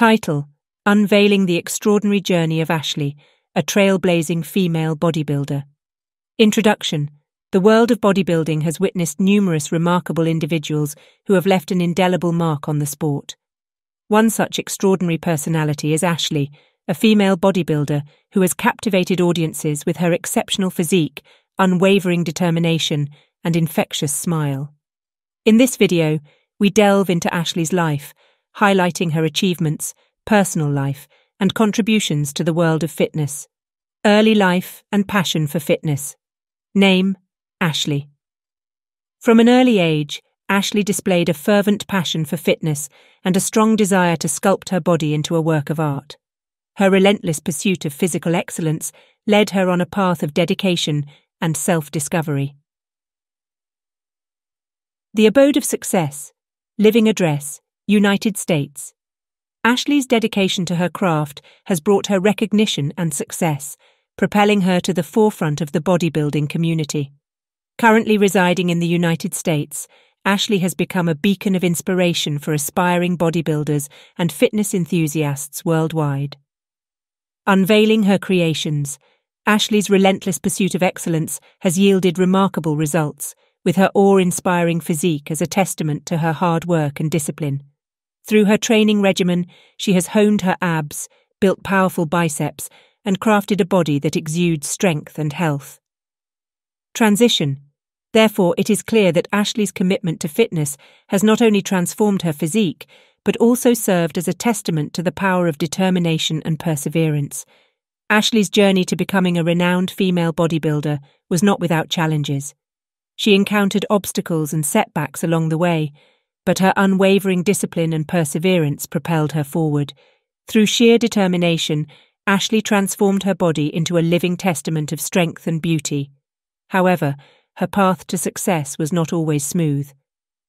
Title Unveiling the Extraordinary Journey of Ashley, a Trailblazing Female Bodybuilder. Introduction The world of bodybuilding has witnessed numerous remarkable individuals who have left an indelible mark on the sport. One such extraordinary personality is Ashley, a female bodybuilder who has captivated audiences with her exceptional physique, unwavering determination, and infectious smile. In this video, we delve into Ashley's life highlighting her achievements, personal life, and contributions to the world of fitness. Early life and passion for fitness. Name Ashley. From an early age, Ashley displayed a fervent passion for fitness and a strong desire to sculpt her body into a work of art. Her relentless pursuit of physical excellence led her on a path of dedication and self discovery. The Abode of Success, Living Address, United States. Ashley's dedication to her craft has brought her recognition and success, propelling her to the forefront of the bodybuilding community. Currently residing in the United States, Ashley has become a beacon of inspiration for aspiring bodybuilders and fitness enthusiasts worldwide. Unveiling her creations, Ashley's relentless pursuit of excellence has yielded remarkable results, with her awe inspiring physique as a testament to her hard work and discipline. Through her training regimen, she has honed her abs, built powerful biceps, and crafted a body that exudes strength and health. Transition. Therefore, it is clear that Ashley's commitment to fitness has not only transformed her physique, but also served as a testament to the power of determination and perseverance. Ashley's journey to becoming a renowned female bodybuilder was not without challenges. She encountered obstacles and setbacks along the way, but her unwavering discipline and perseverance propelled her forward. Through sheer determination, Ashley transformed her body into a living testament of strength and beauty. However, her path to success was not always smooth.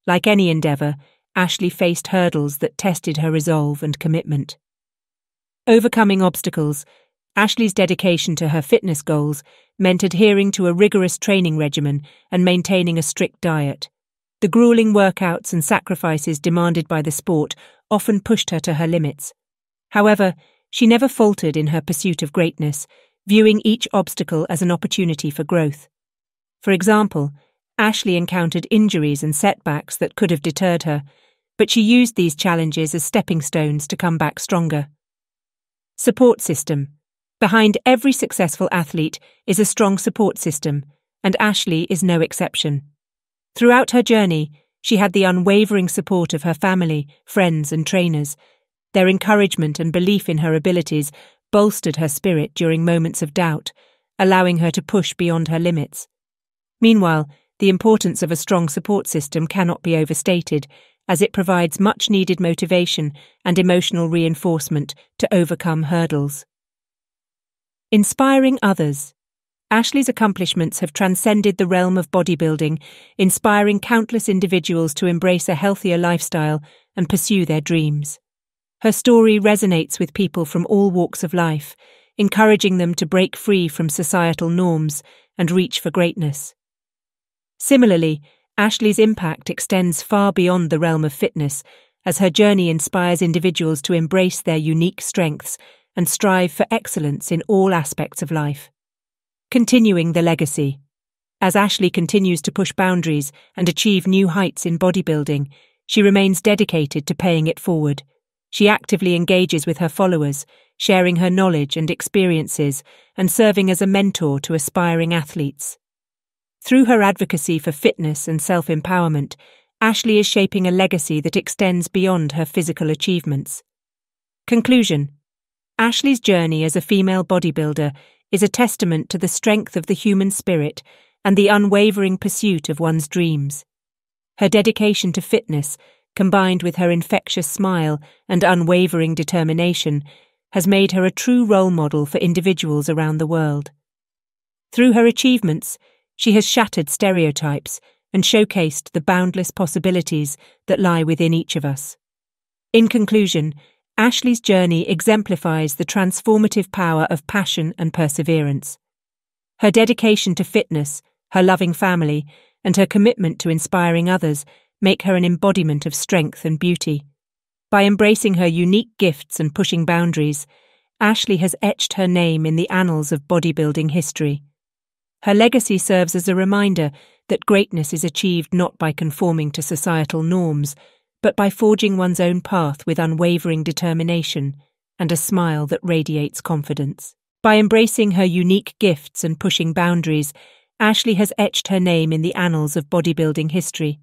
Like any endeavour, Ashley faced hurdles that tested her resolve and commitment. Overcoming obstacles, Ashley's dedication to her fitness goals meant adhering to a rigorous training regimen and maintaining a strict diet. The grueling workouts and sacrifices demanded by the sport often pushed her to her limits. However, she never faltered in her pursuit of greatness, viewing each obstacle as an opportunity for growth. For example, Ashley encountered injuries and setbacks that could have deterred her, but she used these challenges as stepping stones to come back stronger. Support system. Behind every successful athlete is a strong support system, and Ashley is no exception. Throughout her journey, she had the unwavering support of her family, friends, and trainers. Their encouragement and belief in her abilities bolstered her spirit during moments of doubt, allowing her to push beyond her limits. Meanwhile, the importance of a strong support system cannot be overstated, as it provides much needed motivation and emotional reinforcement to overcome hurdles. Inspiring others. Ashley's accomplishments have transcended the realm of bodybuilding, inspiring countless individuals to embrace a healthier lifestyle and pursue their dreams. Her story resonates with people from all walks of life, encouraging them to break free from societal norms and reach for greatness. Similarly, Ashley's impact extends far beyond the realm of fitness, as her journey inspires individuals to embrace their unique strengths and strive for excellence in all aspects of life. Continuing the legacy. As Ashley continues to push boundaries and achieve new heights in bodybuilding, she remains dedicated to paying it forward. She actively engages with her followers, sharing her knowledge and experiences, and serving as a mentor to aspiring athletes. Through her advocacy for fitness and self empowerment, Ashley is shaping a legacy that extends beyond her physical achievements. Conclusion Ashley's journey as a female bodybuilder is a testament to the strength of the human spirit and the unwavering pursuit of one's dreams. Her dedication to fitness, combined with her infectious smile and unwavering determination, has made her a true role model for individuals around the world. Through her achievements, she has shattered stereotypes and showcased the boundless possibilities that lie within each of us. In conclusion, Ashley's journey exemplifies the transformative power of passion and perseverance. Her dedication to fitness, her loving family, and her commitment to inspiring others make her an embodiment of strength and beauty. By embracing her unique gifts and pushing boundaries, Ashley has etched her name in the annals of bodybuilding history. Her legacy serves as a reminder that greatness is achieved not by conforming to societal norms, but by forging one's own path with unwavering determination and a smile that radiates confidence. By embracing her unique gifts and pushing boundaries, Ashley has etched her name in the annals of bodybuilding history.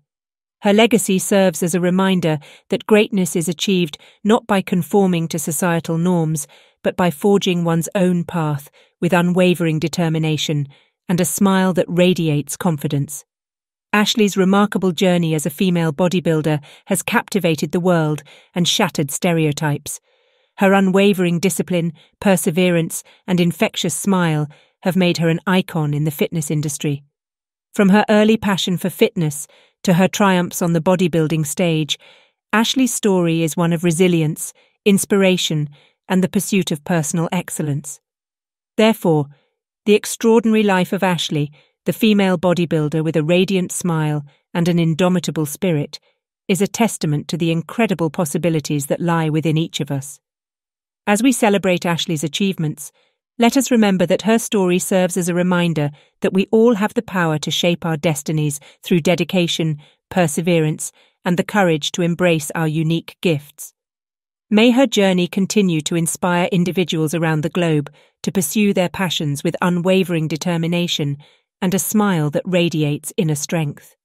Her legacy serves as a reminder that greatness is achieved not by conforming to societal norms, but by forging one's own path with unwavering determination and a smile that radiates confidence. Ashley's remarkable journey as a female bodybuilder has captivated the world and shattered stereotypes. Her unwavering discipline, perseverance, and infectious smile have made her an icon in the fitness industry. From her early passion for fitness to her triumphs on the bodybuilding stage, Ashley's story is one of resilience, inspiration, and the pursuit of personal excellence. Therefore, the extraordinary life of Ashley the female bodybuilder with a radiant smile and an indomitable spirit, is a testament to the incredible possibilities that lie within each of us. As we celebrate Ashley's achievements, let us remember that her story serves as a reminder that we all have the power to shape our destinies through dedication, perseverance, and the courage to embrace our unique gifts. May her journey continue to inspire individuals around the globe to pursue their passions with unwavering determination and a smile that radiates inner strength.